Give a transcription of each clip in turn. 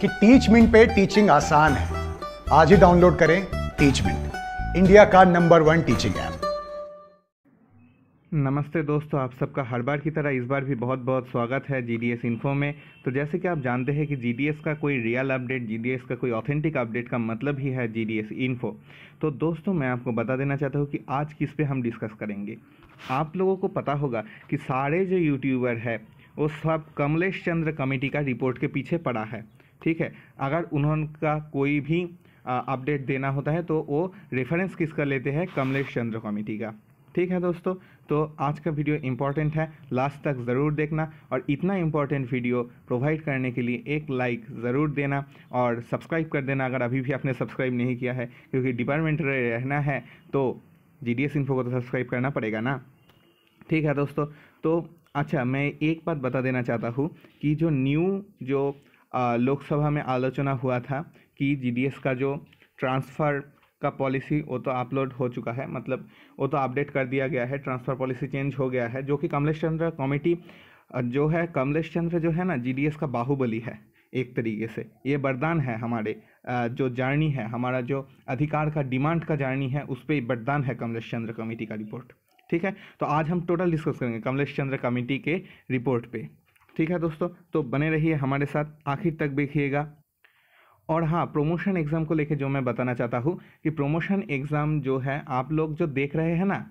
कि teach mint पे teaching आसान है आज ही डाउनलोड करें टीच मिंट इंडिया का नंबर वन टीचिंग ऐप नमस्ते दोस्तों आप सबका हर बार की तरह इस बार भी बहुत बहुत स्वागत है जी डी एस इन्फो में तो जैसे कि आप जानते हैं कि जी डी एस का कोई real update G D S का कोई ऑथेंटिक अपडेट का मतलब ही है जी डी एस इन्फो तो दोस्तों मैं आपको बता देना चाहता हूँ कि आज किस पे हम डिस्कस करेंगे आप लोगों को पता होगा कि सारे जो यूट्यूबर है वो सब कमलेश चंद्र कमेटी का रिपोर्ट के पीछे पड़ा है ठीक है अगर उनका कोई भी अपडेट देना होता है तो वो रेफरेंस किसका लेते हैं कमलेश चंद्र कमेटी का ठीक है दोस्तों तो आज का वीडियो इम्पॉर्टेंट है लास्ट तक ज़रूर देखना और इतना इम्पॉर्टेंट वीडियो प्रोवाइड करने के लिए एक लाइक ज़रूर देना और सब्सक्राइब कर देना अगर अभी भी आपने सब्सक्राइब नहीं किया है क्योंकि डिपार्टमेंट रहना है तो जी डी इन्फो को तो सब्सक्राइब करना पड़ेगा ना ठीक है दोस्तों तो अच्छा मैं एक बात बता देना चाहता हूँ कि जो न्यू जो लोकसभा में आलोचना हुआ था कि जीडीएस का जो ट्रांसफ़र का पॉलिसी वो तो अपलोड हो चुका है मतलब वो तो अपडेट कर दिया गया है ट्रांसफ़र पॉलिसी चेंज हो गया है जो कि कमलेश चंद्र कमेटी जो है कमलेश चंद्र जो है ना जीडीएस का बाहुबली है एक तरीके से ये वरदान है हमारे जो जर्नी है हमारा जो अधिकार का डिमांड का जर्नी है उस पर वरदान है कमलेश चंद्र कमेटी का रिपोर्ट ठीक है तो आज हम टोटल डिस्कस करेंगे कमलेश चंद्र कमेटी के रिपोर्ट पर ठीक है दोस्तों तो बने रहिए हमारे साथ आखिर तक देखिएगा और हाँ प्रोमोशन एग्ज़ाम को लेके जो मैं बताना चाहता हूँ कि प्रोमोशन एग्ज़ाम जो है आप लोग जो देख रहे हैं ना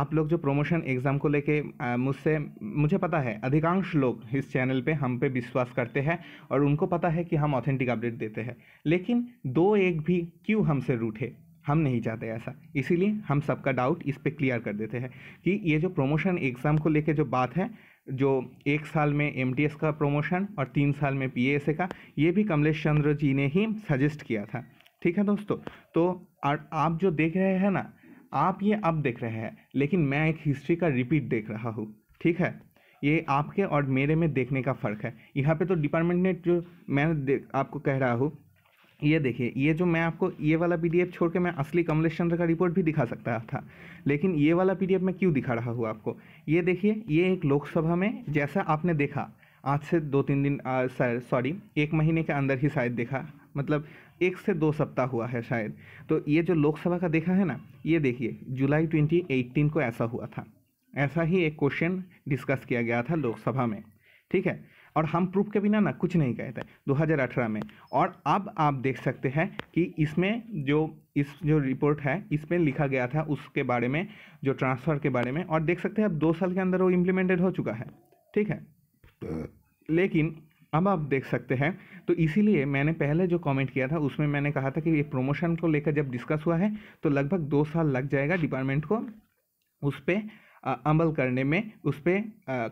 आप लोग जो प्रोमोशन एग्ज़ाम को लेके मुझसे मुझे पता है अधिकांश लोग इस चैनल पे हम पे विश्वास करते हैं और उनको पता है कि हम ऑथेंटिक अपडेट देते हैं लेकिन दो एक भी क्यों हमसे रूठे हम नहीं चाहते ऐसा इसीलिए हम सबका डाउट इस पर क्लियर कर देते हैं कि ये जो प्रोमोशन एग्ज़ाम को लेकर जो बात है जो एक साल में एम का प्रमोशन और तीन साल में पी का ये भी कमलेश चंद्र जी ने ही सजेस्ट किया था ठीक है दोस्तों तो आप जो देख रहे हैं ना आप ये अब देख रहे हैं लेकिन मैं एक हिस्ट्री का रिपीट देख रहा हूँ ठीक है ये आपके और मेरे में देखने का फ़र्क है यहाँ पे तो डिपार्टमेंट ने जो मैं आपको कह रहा हूँ ये देखिए ये जो मैं आपको ये वाला पीडीएफ छोड़ के मैं असली कमलेश चंद्र का रिपोर्ट भी दिखा सकता था लेकिन ये वाला पीडीएफ मैं क्यों दिखा रहा हूँ आपको ये देखिए ये एक लोकसभा में जैसा आपने देखा आज से दो तीन दिन सॉरी एक महीने के अंदर ही शायद देखा मतलब एक से दो सप्ताह हुआ है शायद तो ये जो लोकसभा का देखा है ना ये देखिए जुलाई ट्वेंटी एटीन को ऐसा हुआ था ऐसा ही एक क्वेश्चन डिस्कस किया गया था लोकसभा में ठीक है और हम प्रूफ के बिना ना कुछ नहीं गए थे 2018 में और अब आप देख सकते हैं कि इसमें जो इस जो रिपोर्ट है इसमें लिखा गया था उसके बारे में जो ट्रांसफ़र के बारे में और देख सकते हैं अब दो साल के अंदर वो इम्प्लीमेंटेड हो चुका है ठीक है लेकिन अब आप देख सकते हैं तो इसीलिए मैंने पहले जो कमेंट किया था उसमें मैंने कहा था कि ये प्रमोशन को लेकर जब डिस्कस हुआ है तो लगभग दो साल लग जाएगा डिपार्टमेंट को उस पर अमल करने में उस पर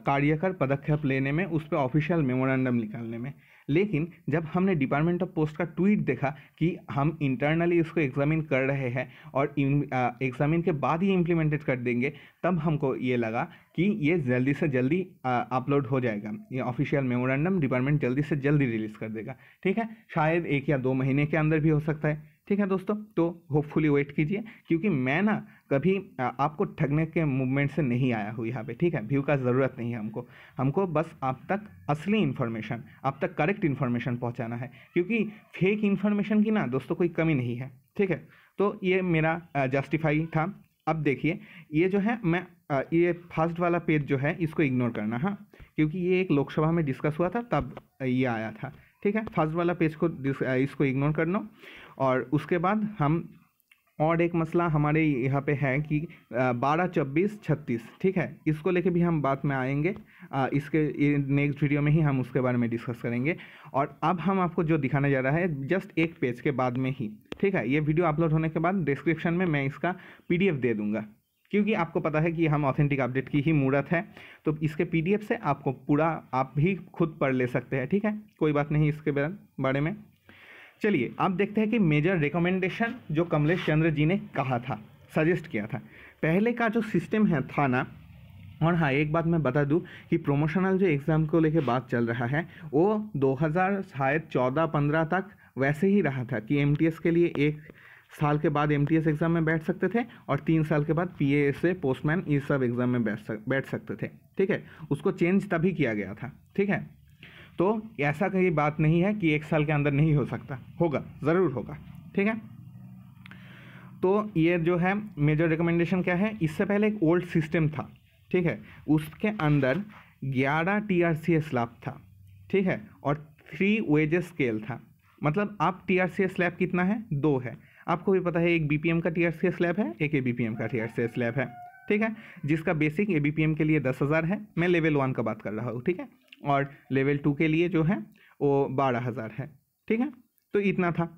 कार्यकर पदक्षेप लेने में उस पर ऑफिशियल मेमोरेंडम निकालने में लेकिन जब हमने डिपार्टमेंट ऑफ पोस्ट का ट्वीट देखा कि हम इंटरनली इसको एग्जामिन कर रहे हैं और एग्जामिन के बाद ही इम्प्लीमेंटेड कर देंगे तब हमको ये लगा कि ये जल्दी से जल्दी अपलोड हो जाएगा ये ऑफिशियल मेमोरेंडम डिपार्टमेंट जल्दी से जल्दी रिलीज़ कर देगा ठीक है शायद एक या दो महीने के अंदर भी हो सकता है ठीक है दोस्तों तो होपफुली वेट कीजिए क्योंकि मैं ना कभी आपको ठगने के मूवमेंट से नहीं आया हुई यहाँ पे ठीक है व्यू का ज़रूरत नहीं है हमको हमको बस आप तक असली इन्फॉर्मेशन आप तक करेक्ट इन्फॉर्मेशन पहुँचाना है क्योंकि फेक इन्फॉर्मेशन की ना दोस्तों कोई कमी नहीं है ठीक है तो ये मेरा जस्टिफाई था अब देखिए ये जो है मैं ये फर्स्ट वाला पेज जो है इसको इग्नोर करना हाँ क्योंकि ये एक लोकसभा में डिस्कस हुआ था तब ये आया था ठीक है फर्स्ट वाला पेज को इसको इग्नोर करना और उसके बाद हम और एक मसला हमारे यहाँ पे है कि बारह छब्बीस छत्तीस ठीक है इसको लेके भी हम बात में आएंगे आ, इसके नेक्स्ट वीडियो में ही हम उसके बारे में डिस्कस करेंगे और अब हम आपको जो दिखाने जा रहा है जस्ट एक पेज के बाद में ही ठीक है ये वीडियो अपलोड होने के बाद डिस्क्रिप्शन में मैं इसका पी दे दूंगा क्योंकि आपको पता है कि हम ऑथेंटिक अपडेट की ही मूर्त है तो इसके पीडीएफ से आपको पूरा आप भी खुद पढ़ ले सकते हैं ठीक है कोई बात नहीं इसके बारे में चलिए आप देखते हैं कि मेजर रिकमेंडेशन जो कमलेश चंद्र जी ने कहा था सजेस्ट किया था पहले का जो सिस्टम है था ना और हाँ एक बात मैं बता दूं कि प्रोमोशनल जो एग्ज़ाम को लेके बात चल रहा है वो हज़ार शायद चौदह पंद्रह तक वैसे ही रहा था कि एम के लिए एक साल के बाद एम एग्ज़ाम में बैठ सकते थे और तीन साल के बाद पी ए पोस्टमैन ये सब एग्ज़ाम में बैठ सक, बैठ सकते थे ठीक है उसको चेंज तभी किया गया था ठीक है तो ऐसा कोई बात नहीं है कि एक साल के अंदर नहीं हो सकता होगा ज़रूर होगा ठीक है तो ये जो है मेजर रिकमेंडेशन क्या है इससे पहले एक ओल्ड सिस्टम था ठीक है उसके अंदर ग्यारह टी आर सी एस लाभ था ठीक है और थ्री वेजेस स्केल था मतलब अब T R C S slab कितना है दो है आपको भी पता है एक बी पी एम का T R C S slab है एक ए बी पी एम का T R C S slab है ठीक है जिसका basic A B P M के लिए दस हज़ार है मैं लेवल वन का बात कर रहा हूँ ठीक है और लेवल टू के लिए जो है वो बारह हज़ार है ठीक है तो इतना था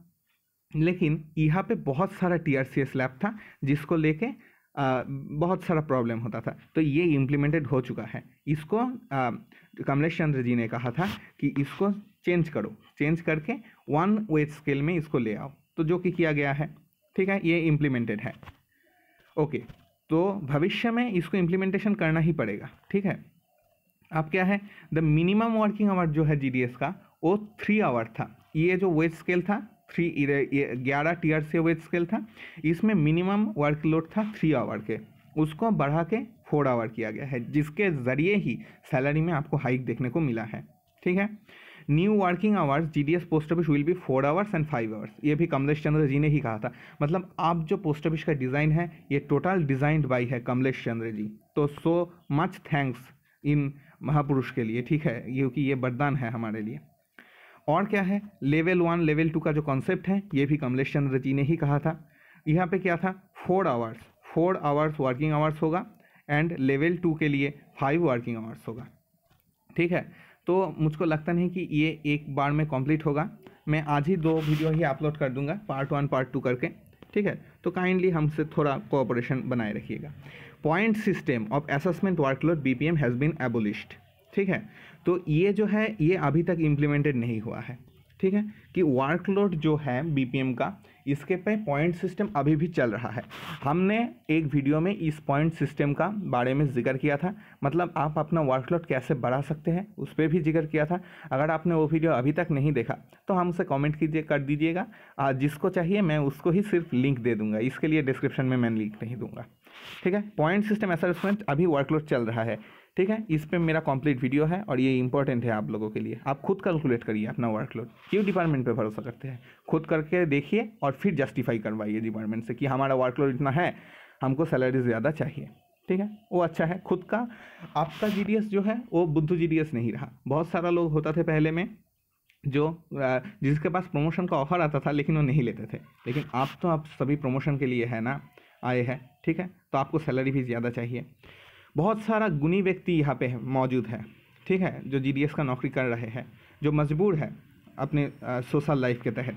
लेकिन यहाँ पे बहुत सारा T R C S lab था जिसको लेके आ, बहुत सारा प्रॉब्लम होता था तो ये इम्प्लीमेंटेड हो चुका है इसको कमलेश चंद्र जी ने कहा था कि इसको चेंज करो चेंज करके वन वेज स्केल में इसको ले आओ तो जो कि किया गया है ठीक है ये इम्प्लीमेंटेड है ओके तो भविष्य में इसको इम्प्लीमेंटेशन करना ही पड़ेगा ठीक है अब क्या है द मिनिमम वर्किंग आवर जो है जी का वो थ्री आवर था ये जो वेज स्केल था थ्री ग्यारह टीयर से वेज स्केल था इसमें मिनिमम वर्कलोड था थ्री आवर के उसको बढ़ा के फोर आवर किया गया है जिसके ज़रिए ही सैलरी में आपको हाइक देखने को मिला है ठीक है new working hours G D S post office will be four hours and five hours ये भी कमलेश चंद्र जी ने ही कहा था मतलब आप जो पोस्ट ऑफिस का डिज़ाइन है ये टोटल डिज़ाइंड बाई है कमलेश चंद्र जी तो सो मच थैंक्स इन महापुरुष के लिए ठीक है क्योंकि ये वरदान है हमारे लिए और क्या है लेवल वन लेवल टू का जो कॉन्सेप्ट है ये भी कमलेश चंद्र जी ने ही कहा था यहाँ पे क्या था four hours four hours working hours होगा एंड लेवल टू के लिए फाइव वर्किंग आवर्स होगा ठीक है तो मुझको लगता नहीं कि ये एक बार में कंप्लीट होगा मैं आज ही दो वीडियो ही अपलोड कर दूंगा पार्ट वन पार्ट टू करके ठीक है तो काइंडली हमसे थोड़ा कोऑपरेशन बनाए रखिएगा point system of assessment workload BPM has been abolished ठीक है तो ये जो है ये अभी तक इम्प्लीमेंटेड नहीं हुआ है ठीक है कि वर्कलोड जो है बीपीएम का इसके पे पॉइंट सिस्टम अभी भी चल रहा है हमने एक वीडियो में इस पॉइंट सिस्टम का बारे में जिक्र किया था मतलब आप अपना वर्कलोड कैसे बढ़ा सकते हैं उस पर भी जिक्र किया था अगर आपने वो वीडियो अभी तक नहीं देखा तो हमसे कॉमेंट कीजिए कर दीजिएगा जिसको चाहिए मैं उसको ही सिर्फ लिंक दे दूँगा इसके लिए डिस्क्रिप्शन में मैं लिंक नहीं दूँगा ठीक है पॉइंट सिस्टम एसरसमेंट अभी वर्कलोड चल रहा है ठीक है इस पर मेरा कंप्लीट वीडियो है और ये इंपॉर्टेंट है आप लोगों के लिए आप खुद कैलकुलेट करिए अपना वर्कलोड क्यों डिपार्टमेंट पे भरोसा करते हैं खुद करके देखिए और फिर जस्टिफाई करवाइए डिपार्टमेंट से कि हमारा वर्कलोड इतना है हमको सैलरी ज़्यादा चाहिए ठीक है वो अच्छा है खुद का आपका जी जो है वो बुद्धू जी नहीं रहा बहुत सारा लोग होता थे पहले में जो जिसके पास प्रमोशन का ऑफर आता था लेकिन वो नहीं लेते थे लेकिन आप तो आप सभी प्रमोशन के लिए है ना आए हैं ठीक है तो आपको सैलरी भी ज़्यादा चाहिए बहुत सारा गुणी व्यक्ति यहाँ पे मौजूद है ठीक है जो जी का नौकरी कर रहे हैं जो मजबूर है अपने सोशल लाइफ के तहत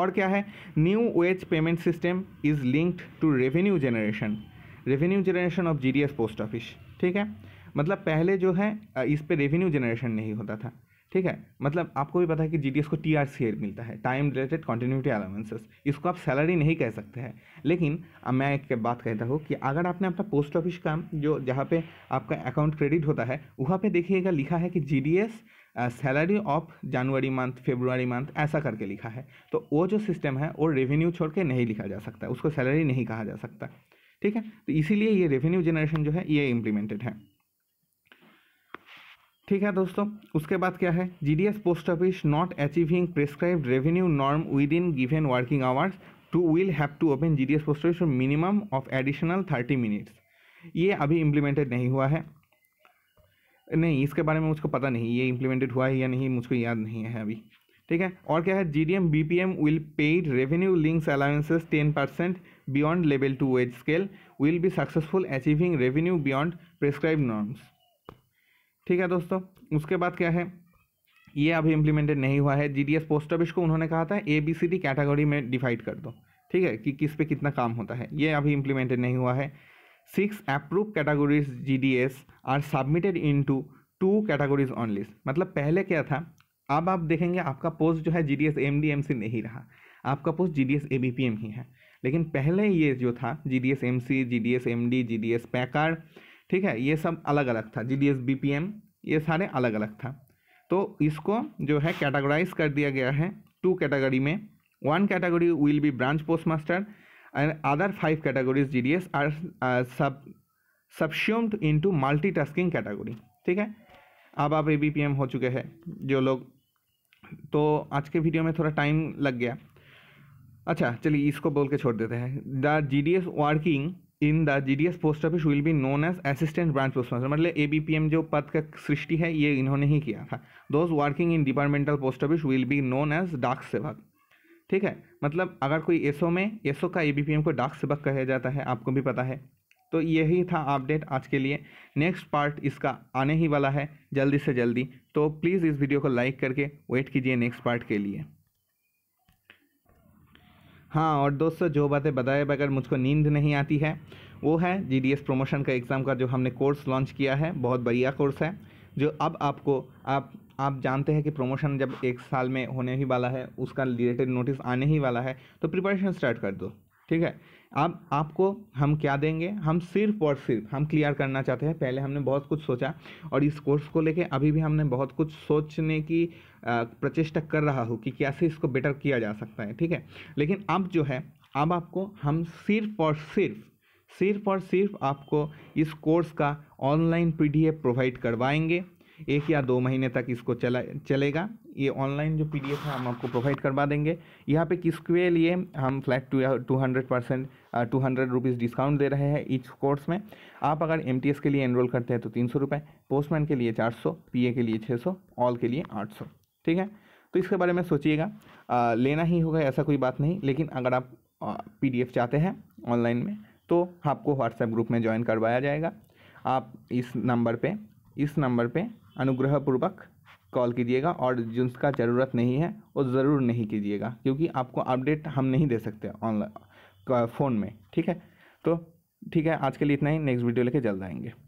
और क्या है new wage payment system is linked to revenue generation revenue generation of G post office ठीक है मतलब पहले जो है इस पर रेवेन्यू जनरेशन नहीं होता था ठीक है मतलब आपको भी पता है कि जी को टी आर शेयर मिलता है टाइम रिलेटेड कॉन्टीन्यूटी अलाउंसेस इसको आप सैलरी नहीं कह सकते हैं लेकिन अब मैं एक बात कहता हूँ कि अगर आपने अपना पोस्ट ऑफिस काम जो जहाँ पे आपका अकाउंट क्रेडिट होता है वहाँ पे देखिएगा लिखा है कि G D S salary of जनवरी मंथ फेब्रुवरी मंथ ऐसा करके लिखा है तो वो जो सिस्टम है वो रेवेन्यू छोड़ के नहीं लिखा जा सकता उसको सैलरी नहीं कहा जा सकता ठीक है तो इसीलिए ये रेवेन्यू जनरेशन जो है ये इम्प्लीमेंटेड है ठीक है दोस्तों उसके बाद क्या है GDS post office not achieving prescribe revenue norm within given working hours to will have to open GDS post office minimum of additional thirty minutes ये अभी इम्प्लीमेंटेड नहीं हुआ है नहीं इसके बारे में मुझको पता नहीं ये इम्प्लीमेंटेड हुआ है या नहीं मुझको याद नहीं है अभी ठीक है और क्या है G D M B P M will paid revenue links allowances ten percent beyond level two wage scale will be successful achieving revenue beyond prescribe norms ठीक है दोस्तों उसके बाद क्या है ये अभी इम्प्लीमेंटेड नहीं हुआ है जी पोस्ट ऑफिस को उन्होंने कहा था A B C D category में डिवाइड कर दो ठीक है कि किस पे कितना काम होता है ये अभी इम्प्लीमेंटेड नहीं हुआ है six approve categories G D S R submitted into two categories on list मतलब पहले क्या था अब आप देखेंगे आपका पोस्ट जो है G D S M D M C नहीं रहा आपका पोस्ट जी डी एस ही है लेकिन पहले ये जो था G D S M C G D S M D G D S packer ठीक है ये सब अलग अलग था G D S B P M ये सारे अलग अलग था तो इसको जो है कैटेगराइज कर दिया गया है टू कैटेगरी में one category will be branch post master and other five categories G D S R सब टू इनटू मल्टीटास्किंग कैटेगरी ठीक है अब आप ए बी पी एम हो चुके हैं जो लोग तो आज के वीडियो में थोड़ा टाइम लग गया अच्छा चलिए इसको बोल के छोड़ देते हैं the G D S working in the G D S post office will be known as assistant branch post office मतलब ए बी पी एम जो पद का सृष्टि है ये इन्होंने ही किया था those working in departmental post office will be known as Dak Sevak ठीक है मतलब अगर कोई एसओ में एसओ का ए बी पी एम को डाक सेवक कहा जाता है आपको भी पता है तो यही था अपडेट आज के लिए नेक्स्ट पार्ट इसका आने ही वाला है जल्दी से जल्दी तो प्लीज़ इस वीडियो को लाइक करके वेट कीजिए नेक्स्ट पार्ट के लिए हाँ और दोस्तों जो बातें बताए बगैर मुझको नींद नहीं आती है वो है जी प्रमोशन का एग्ज़ाम का जो हमने कोर्स लॉन्च किया है बहुत बढ़िया कोर्स है जो अब आपको आप आप जानते हैं कि प्रमोशन जब एक साल में होने ही वाला है उसका रिलेटेड नोटिस आने ही वाला है तो प्रिपरेशन स्टार्ट कर दो ठीक है अब आपको हम क्या देंगे हम सिर्फ और सिर्फ हम क्लियर करना चाहते हैं पहले हमने बहुत कुछ सोचा और इस कोर्स को लेके अभी भी हमने बहुत कुछ सोचने की प्रचेष्टा कर रहा हूँ कि कैसे इसको बेटर किया जा सकता है ठीक है लेकिन अब जो है अब आपको हम सिर्फ और सिर्फ सिर्फ और सिर्फ आपको इस कोर्स का ऑनलाइन पीडीएफ प्रोवाइड करवाएंगे एक या दो महीने तक इसको चला चलेगा ये ऑनलाइन जो पी है हम आपको प्रोवाइड करवा देंगे यहाँ पे किसके लिए हम flat two two hundred percent two hundred rupees discount दे रहे हैं इस कोर्स में आप अगर एम के लिए एनरोल करते हैं तो तीन सौ पोस्टमैन के लिए चार सौ पी के लिए छः सौ ऑल के लिए आठ सौ ठीक है तो इसके बारे में सोचिएगा लेना ही होगा ऐसा कोई बात नहीं लेकिन अगर आप पी चाहते हैं ऑनलाइन में तो आपको व्हाट्सएप ग्रुप में ज्वाइन करवाया जाएगा आप इस नंबर पे इस नंबर पे अनुग्रहपूर्वक कॉल कीजिएगा और जिसका ज़रूरत नहीं है वो ज़रूर नहीं कीजिएगा क्योंकि आपको अपडेट हम नहीं दे सकते ऑनलाइन फ़ोन में ठीक है तो ठीक है आज के लिए इतना ही नेक्स्ट वीडियो लेके जल्द आएंगे